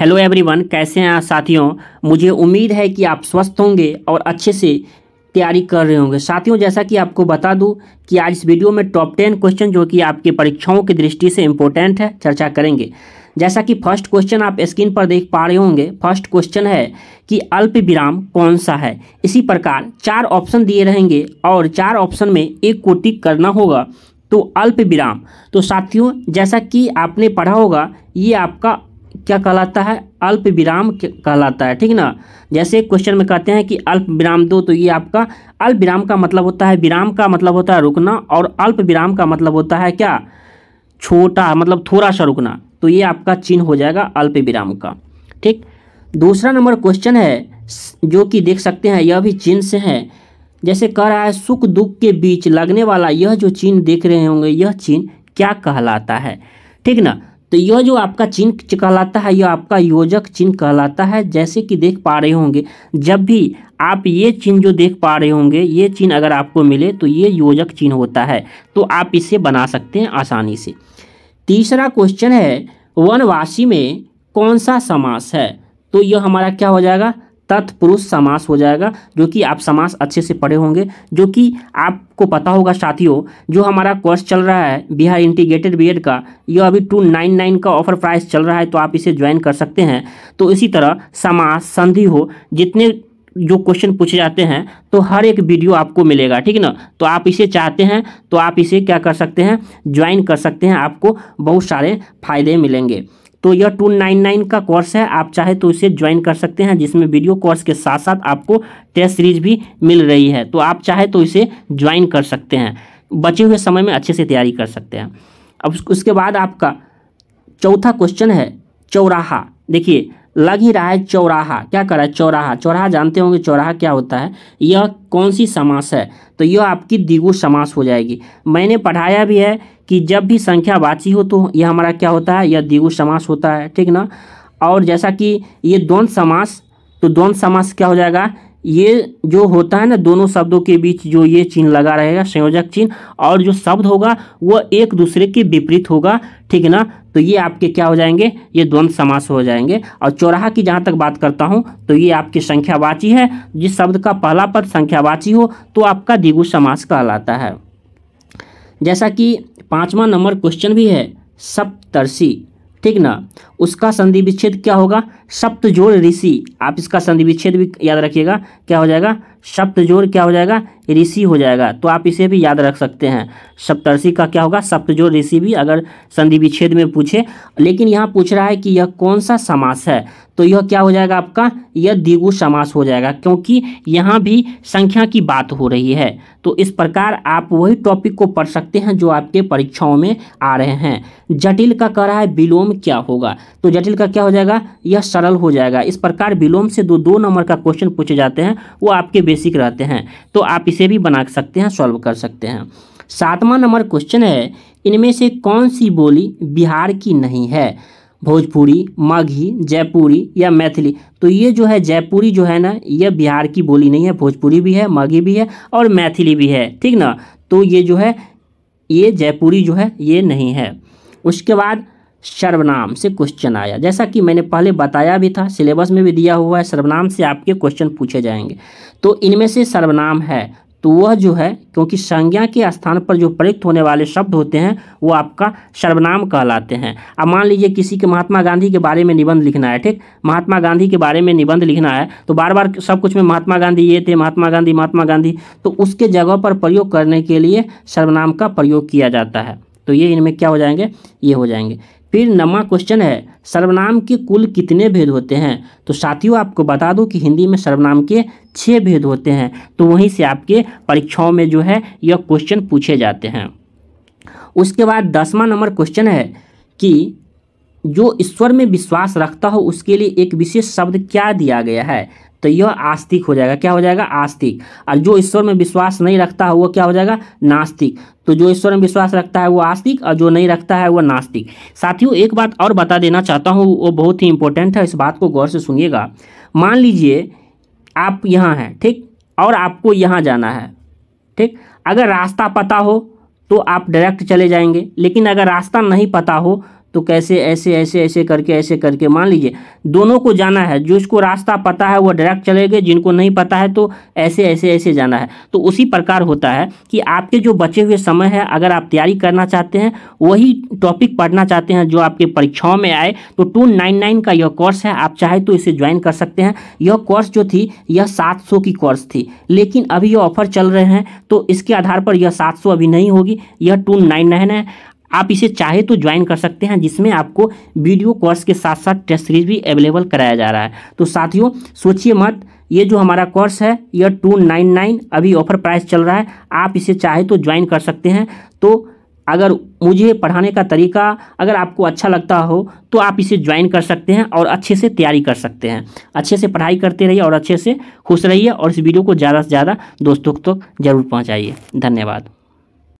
hello everyone कैसे हैं साथियों मुझे उम्मीद है कि आप स्वस्थ होंगे और अच्छे से तैयारी कर रहे होंगे साथियों जैसा कि आपको बता दूं कि आज इस वीडियो में टॉप टेन क्वेश्चन जो कि आपकी परीक्षाओं की दृष्टि से इम्पोर्टेंट है चर्चा करेंगे जैसा कि फर्स्ट क्वेश्चन आप स्क्रीन पर देख पा रहे होंगे फर्स्ट क्वेश्चन है कि अल्प विराम कौन सा है इसी प्रकार चार ऑप्शन दिए रहेंगे और चार ऑप्शन में एक को टिक करना होगा तो अल्प विराम तो साथियों जैसा कि आपने पढ़ा होगा ये आपका क्या कहलाता है अल्प विराम कहलाता है ठीक ना जैसे क्वेश्चन में कहते हैं कि अल्प विराम दो तो ये आपका अल्प विराम का मतलब होता है विराम का मतलब होता है रुकना और अल्प विराम का मतलब होता है क्या छोटा मतलब थोड़ा सा रुकना तो ये आपका चिन्ह हो जाएगा अल्प विराम का ठीक दूसरा नंबर क्वेश्चन है जो कि देख सकते हैं यह भी चिन्ह से है जैसे कह रहा है सुख दुख के बीच लगने वाला यह जो चिन्ह देख रहे होंगे यह चिन्ह क्या कहलाता है ठीक ना तो यह जो आपका चिन्ह कहलाता है यह आपका योजक चिन्ह कहलाता है जैसे कि देख पा रहे होंगे जब भी आप ये चिन्ह जो देख पा रहे होंगे ये चिन्ह अगर आपको मिले तो ये योजक चिन्ह होता है तो आप इसे बना सकते हैं आसानी से तीसरा क्वेश्चन है वनवासी में कौन सा समास है तो यह हमारा क्या हो जाएगा तत्पुरुष समास हो जाएगा जो कि आप समास अच्छे से पढ़े होंगे जो कि आपको पता होगा साथियों जो हमारा कोर्स चल रहा है बिहार इंटीग्रेटेड बीएड का यह अभी टू नाइन नाइन का ऑफर प्राइस चल रहा है तो आप इसे ज्वाइन कर सकते हैं तो इसी तरह समास संधि हो जितने जो क्वेश्चन पूछे जाते हैं तो हर एक वीडियो आपको मिलेगा ठीक ना तो आप इसे चाहते हैं तो आप इसे क्या कर सकते हैं ज्वाइन कर सकते हैं आपको बहुत सारे फायदे मिलेंगे तो यह टू नाइन नाइन का कोर्स है आप चाहे तो इसे ज्वाइन कर सकते हैं जिसमें वीडियो कोर्स के साथ साथ आपको टेस्ट सीरीज भी मिल रही है तो आप चाहे तो इसे ज्वाइन कर सकते हैं बचे हुए समय में अच्छे से तैयारी कर सकते हैं अब उसके बाद आपका चौथा क्वेश्चन है चौराहा देखिए लग ही रहा है चौराहा क्या कर रहा है चौराहा चौराहा जानते होंगे चौराहा क्या होता है यह कौन सी समास है तो यह आपकी दिगु समास हो जाएगी मैंने पढ़ाया भी है कि जब भी संख्यावाची हो तो यह हमारा क्या होता है यह द्विगु समास होता है ठीक ना और जैसा कि ये द्वंद समास तो द्वंद समास क्या हो जाएगा ये जो होता है ना दोनों शब्दों के बीच जो ये चिन्ह लगा रहेगा संयोजक चिन्ह और जो शब्द होगा वह एक दूसरे के विपरीत होगा ठीक है ना तो ये आपके क्या हो जाएंगे ये द्वंद समास हो जाएंगे और चौराहा की जहाँ तक बात करता हूँ तो ये आपकी संख्यावाची है जिस शब्द का पहला पद संख्यावाची हो तो आपका द्विगु समास कहलाता है जैसा कि पाँचवा नंबर क्वेश्चन भी है सप्तर्षि ठीक ना उसका संधि विच्छेद क्या होगा सप्तजोर ऋषि आप इसका संधि विच्छेद भी याद रखिएगा क्या हो जाएगा सप्तजोर क्या हो जाएगा ऋषि हो जाएगा तो आप इसे भी याद रख सकते हैं सप्तर्षि का क्या होगा सप्तजोर ऋषि भी अगर संधि विच्छेद में पूछे लेकिन यहाँ पूछ रहा है कि यह कौन सा समास है तो यह क्या हो जाएगा आपका यह दिगु समास हो जाएगा क्योंकि यहाँ भी संख्या की बात हो रही है तो इस प्रकार आप वही टॉपिक को पढ़ सकते हैं जो आपके परीक्षाओं में आ रहे हैं जटिल का कह रहा है विलोम क्या होगा तो जटिल का क्या हो जाएगा यह सरल हो जाएगा इस प्रकार विलोम से दो दो नंबर का क्वेश्चन पूछे जाते हैं वो आपके बेसिक रहते हैं तो आप इसे भी बना सकते हैं सॉल्व कर सकते हैं सातवां नंबर क्वेश्चन है इनमें से कौन सी बोली बिहार की नहीं है भोजपुरी माघी जयपुरी या मैथिली तो ये जो है जयपुरी जो है ना यह बिहार की बोली नहीं है भोजपुरी भी है माघी भी है और मैथिली भी है ठीक ना तो ये जो है ये जयपुरी जो है ये नहीं है उसके बाद सर्वनाम से क्वेश्चन आया जैसा कि मैंने पहले बताया भी था सिलेबस में भी दिया हुआ है सर्वनाम से आपके क्वेश्चन पूछे जाएंगे तो इनमें से सर्वनाम है तो वह जो है क्योंकि संज्ञा के स्थान पर जो प्रयुक्त होने वाले शब्द होते हैं वो आपका सर्वनाम कहलाते हैं अब मान लीजिए किसी के महात्मा गांधी के बारे में निबंध लिखना है ठीक महात्मा गांधी के बारे में निबंध लिखना है तो बार बार सब कुछ में महात्मा गांधी ये थे महात्मा गांधी महात्मा गांधी तो उसके जगह पर प्रयोग करने के लिए सर्वनाम का प्रयोग किया जाता है तो ये इनमें क्या हो जाएंगे ये हो जाएंगे फिर नवा क्वेश्चन है सर्वनाम के कुल कितने भेद होते हैं तो साथियों आपको बता दूं कि हिंदी में सर्वनाम के छः भेद होते हैं तो वहीं से आपके परीक्षाओं में जो है यह क्वेश्चन पूछे जाते हैं उसके बाद दसवां नंबर क्वेश्चन है कि जो ईश्वर में विश्वास रखता हो उसके लिए एक विशेष शब्द क्या दिया गया है तो यह आस्तिक हो जाएगा क्या हो जाएगा आस्तिक और जो ईश्वर में विश्वास नहीं रखता है वो क्या हो जाएगा नास्तिक तो जो ईश्वर में विश्वास रखता है वो आस्तिक और जो नहीं रखता है वो नास्तिक साथियों एक बात और बता देना चाहता हूँ वो बहुत ही इंपॉर्टेंट है इस बात को गौर से सुनिएगा मान लीजिए आप यहाँ हैं ठीक और आपको यहाँ जाना है ठीक अगर रास्ता पता हो तो आप डायरेक्ट चले जाएंगे लेकिन अगर रास्ता नहीं पता हो तो कैसे ऐसे ऐसे ऐसे करके ऐसे करके मान लीजिए दोनों को जाना है जिसको रास्ता पता है वो डायरेक्ट चले गए जिनको नहीं पता है तो ऐसे ऐसे ऐसे जाना है तो उसी प्रकार होता है कि आपके जो बचे हुए समय है अगर आप तैयारी करना चाहते हैं वही टॉपिक पढ़ना चाहते हैं जो आपके परीक्षाओं में आए तो टू नाइन नाइन का यह कोर्स है आप चाहे तो इसे ज्वाइन कर सकते हैं यह कोर्स जो थी यह सात सौ की कोर्स थी लेकिन अभी यह ऑफर चल रहे हैं तो इसके आधार पर यह सात सौ अभी नहीं होगी यह टू नाइन नाइन है आप इसे चाहे तो ज्वाइन कर सकते हैं जिसमें आपको वीडियो कोर्स के साथ साथ टेस्ट सीरीज भी अवेलेबल कराया जा रहा है तो साथियों सोचिए मत ये जो हमारा कोर्स है यह टू नाइन नाइन अभी ऑफर प्राइस चल रहा है आप इसे चाहे तो ज्वाइन कर सकते हैं तो अगर मुझे पढ़ाने का तरीका अगर आपको अच्छा लगता हो तो आप इसे ज्वाइन कर सकते हैं और अच्छे से तैयारी कर सकते हैं अच्छे से पढ़ाई करते रहिए और अच्छे से खुश रहिए और इस वीडियो को ज़्यादा से ज़्यादा दोस्तों तक तो जरूर पहुँचाइए धन्यवाद